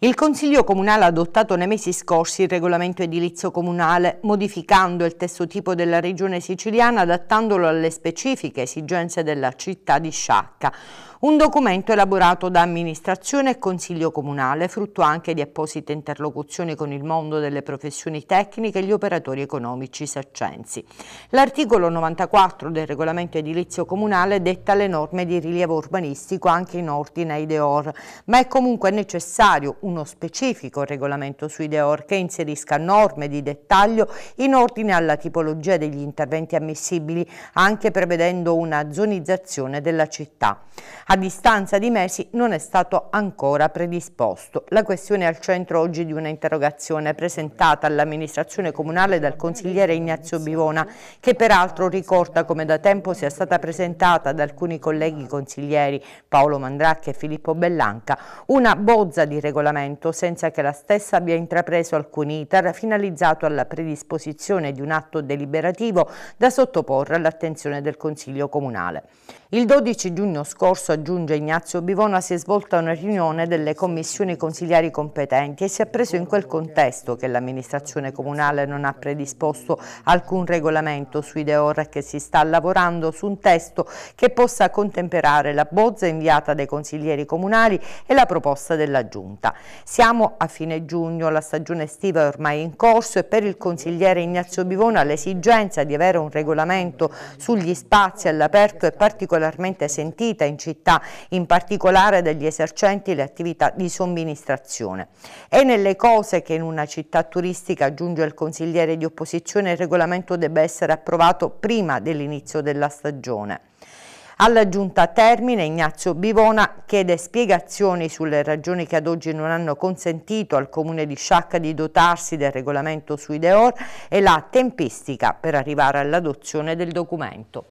Il Consiglio Comunale ha adottato nei mesi scorsi il regolamento edilizio comunale, modificando il testo tipo della regione siciliana adattandolo alle specifiche esigenze della città di Sciacca. Un documento elaborato da amministrazione e consiglio comunale, frutto anche di apposite interlocuzioni con il mondo delle professioni tecniche e gli operatori economici saccensi. L'articolo 94 del regolamento edilizio comunale detta le norme di rilievo urbanistico anche in ordine ai DEOR, ma è comunque necessario uno specifico regolamento sui DEOR che inserisca norme di dettaglio in ordine alla tipologia degli interventi ammissibili, anche prevedendo una zonizzazione della città. A distanza di mesi non è stato ancora predisposto. La questione è al centro oggi di un'interrogazione presentata all'amministrazione comunale dal consigliere Ignazio Bivona, che peraltro ricorda come da tempo sia stata presentata da alcuni colleghi consiglieri Paolo Mandracchi e Filippo Bellanca una bozza di regolamento senza che la stessa abbia intrapreso alcun iter finalizzato alla predisposizione di un atto deliberativo da sottoporre all'attenzione del Consiglio Comunale. Il 12 giugno scorso aggiunge Ignazio Bivona, si è svolta una riunione delle commissioni consigliari competenti e si è preso in quel contesto che l'amministrazione comunale non ha predisposto alcun regolamento sui Deor e che si sta lavorando su un testo che possa contemperare la bozza inviata dai consiglieri comunali e la proposta della Giunta. Siamo a fine giugno, la stagione estiva è ormai in corso e per il consigliere Ignazio Bivona l'esigenza di avere un regolamento sugli spazi all'aperto è particolarmente sentita in città attività, in particolare degli esercenti le attività di somministrazione. È nelle cose che in una città turistica, aggiunge il consigliere di opposizione, il regolamento debba essere approvato prima dell'inizio della stagione. Alla giunta termine Ignazio Bivona chiede spiegazioni sulle ragioni che ad oggi non hanno consentito al comune di Sciacca di dotarsi del regolamento sui Deor e la tempistica per arrivare all'adozione del documento.